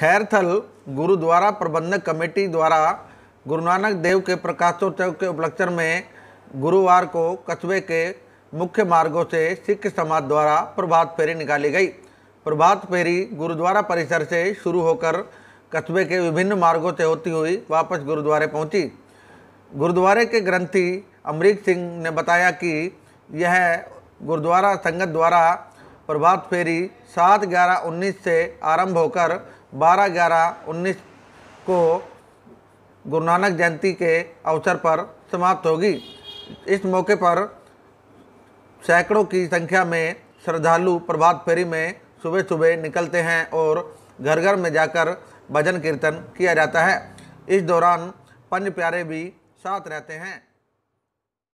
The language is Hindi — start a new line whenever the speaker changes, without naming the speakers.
खैरथल गुरुद्वारा प्रबंधक कमेटी द्वारा गुरु नानक देव के प्रकाशोत्सव के उपलक्ष्य में गुरुवार को कस्बे के मुख्य मार्गों से सिख समाज द्वारा प्रभात फेरी निकाली गई प्रभात फेरी गुरुद्वारा परिसर से शुरू होकर कस्बे के विभिन्न मार्गों से होती हुई वापस गुरुद्वारे पहुंची गुरुद्वारे के ग्रंथी अमरीक सिंह ने बताया कि यह गुरुद्वारा संगत द्वारा प्रभात फेरी सात ग्यारह उन्नीस से आरंभ होकर बारह ग्यारह उन्नीस को गुरु नानक जयंती के अवसर पर समाप्त होगी इस मौके पर सैकड़ों की संख्या में श्रद्धालु प्रभात फेरी में सुबह सुबह निकलते हैं और घर घर में जाकर भजन कीर्तन किया जाता है इस दौरान पंज प्यारे भी साथ रहते हैं